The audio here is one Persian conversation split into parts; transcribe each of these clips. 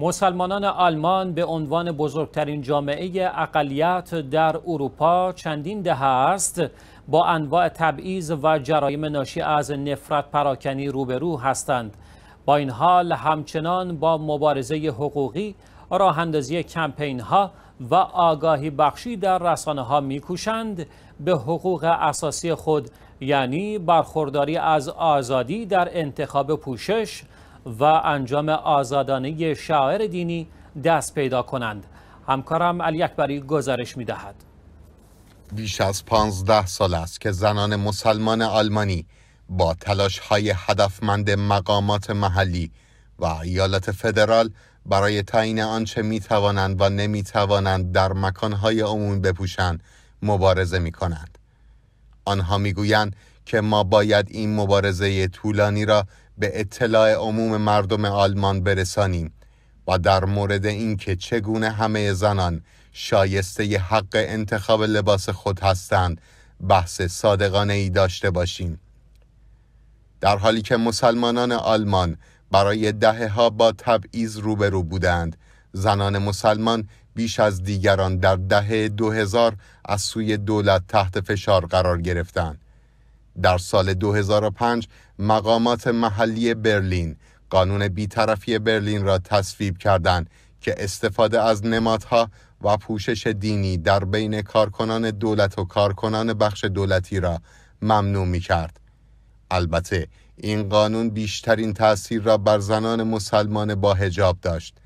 مسلمانان آلمان به عنوان بزرگترین جامعه اقلیت در اروپا چندین دهه است با انواع تبعیض و جرایم ناشی از نفرت پراکنی روبرو هستند با این حال همچنان با مبارزه حقوقی راه اندازی کمپین ها و آگاهی بخشی در رسانه ها میکوشند به حقوق اساسی خود یعنی برخورداری از آزادی در انتخاب پوشش و انجام آزادانه شاعر دینی دست پیدا کنند همکارم علی اکبری گزارش می دهد بیش از پانزده سال است که زنان مسلمان آلمانی با تلاش های هدفمند مقامات محلی و ایالت فدرال برای تعیین آنچه می توانند و نمی توانند در مکانهای عمومی بپوشند مبارزه می کنند. آنها می گویند که ما باید این مبارزه طولانی را به اطلاع عموم مردم آلمان برسانیم و در مورد اینکه چگونه همه زنان شایسته ی حق انتخاب لباس خود هستند بحث صادقانه ای داشته باشیم در حالی که مسلمانان آلمان برای دهه ها با تبعیض روبرو بودند زنان مسلمان بیش از دیگران در دهه 2000 از سوی دولت تحت فشار قرار گرفتند در سال 2005 مقامات محلی برلین قانون بیطرفی برلین را تصویب کردند که استفاده از نمادها و پوشش دینی در بین کارکنان دولت و کارکنان بخش دولتی را ممنوع می کرد. البته این قانون بیشترین تأثیر را بر زنان مسلمان با هجاب داشت.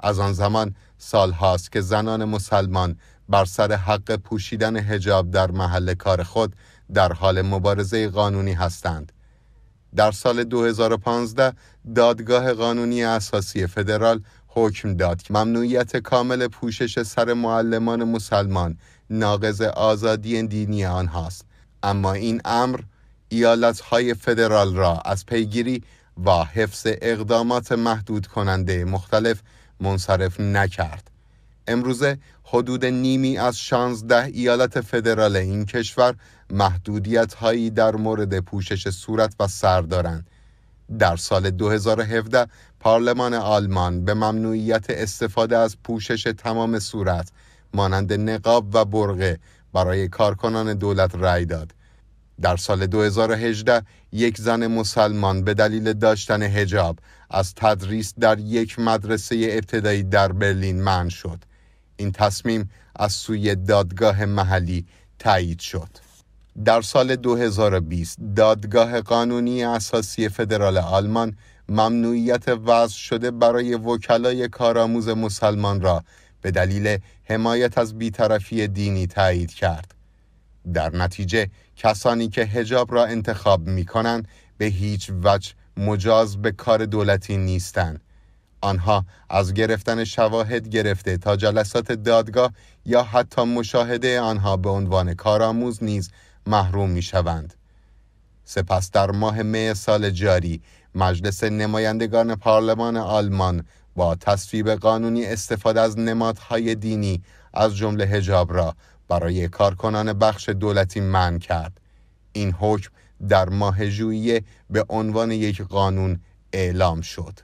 از آن زمان سال هاست که زنان مسلمان بر سر حق پوشیدن هجاب در محل کار خود در حال مبارزه قانونی هستند. در سال 2015 دادگاه قانونی اساسی فدرال حکم داد که ممنوعیت کامل پوشش سر معلمان مسلمان ناقض آزادی دینی آنهاست اما این امر ایالتهای فدرال را از پیگیری و حفظ اقدامات محدود کننده مختلف منصرف نکرد امروز حدود نیمی از 16 ایالت فدرال این کشور محدودیت هایی در مورد پوشش صورت و سر دارند. در سال 2017 پارلمان آلمان به ممنوعیت استفاده از پوشش تمام صورت مانند نقاب و برغه برای کارکنان دولت رأی داد. در سال 2018 یک زن مسلمان به دلیل داشتن هجاب از تدریس در یک مدرسه ابتدایی در برلین منع شد. این تصمیم از سوی دادگاه محلی تایید شد در سال 2020 دادگاه قانونی اساسی فدرال آلمان ممنوعیت وضع شده برای وکلای کارآموز مسلمان را به دلیل حمایت از بیطرفی دینی تایید کرد. در نتیجه کسانی که هجاب را انتخاب می کنند به هیچ وجه مجاز به کار دولتی نیستند آنها از گرفتن شواهد گرفته تا جلسات دادگاه یا حتی مشاهده آنها به عنوان کارآموز نیز محروم می شوند. سپس در ماه مه سال جاری مجلس نمایندگان پارلمان آلمان با تصویب قانونی استفاده از نمادهای دینی از جمله هجاب را برای کارکنان بخش دولتی منع کرد این حکم در ماه ژوئیه به عنوان یک قانون اعلام شد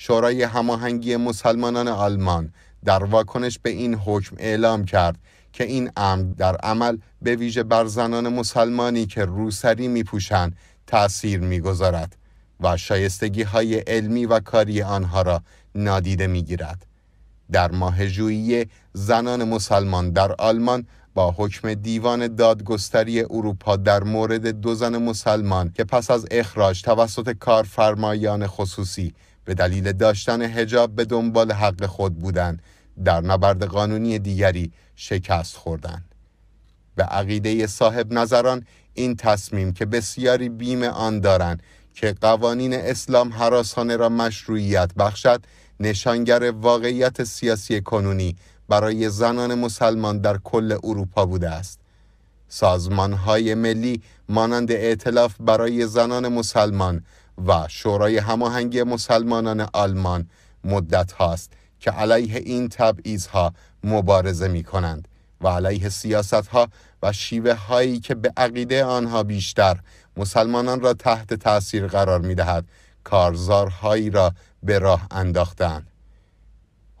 شورای هماهنگی مسلمانان آلمان در واکنش به این حکم اعلام کرد که این امر در عمل به ویژه بر زنان مسلمانی که روسری میپوشند تأثیر میگذارد و شایستگی های علمی و کاری آنها را نادیده میگیرد در ماه ژوئیه زنان مسلمان در آلمان با حکم دیوان دادگستری اروپا در مورد دو زن مسلمان که پس از اخراج توسط کارفرمایان خصوصی به دلیل داشتن هجاب به دنبال حق خود بودند در نبرد قانونی دیگری شکست خوردن. به عقیده صاحب نظران این تصمیم که بسیاری بیم آن دارند که قوانین اسلام حراسانه را مشروعیت بخشد نشانگر واقعیت سیاسی کنونی برای زنان مسلمان در کل اروپا بوده است سازمان های ملی مانند اعتلاف برای زنان مسلمان و شورای هماهنگی مسلمانان آلمان مدت هاست که علیه این تبعیض ها مبارزه می کنند و علیه سیاست ها و شیوه هایی که به عقیده آنها بیشتر مسلمانان را تحت تاثیر قرار می دهد هایی را به راه انداختند.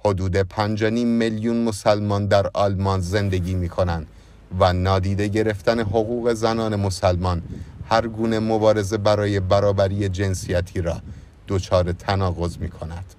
حدود 5.5 میلیون مسلمان در آلمان زندگی می کنند و نادیده گرفتن حقوق زنان مسلمان هر گونه مبارزه برای برابری جنسیتی را دچار تناقض می کند.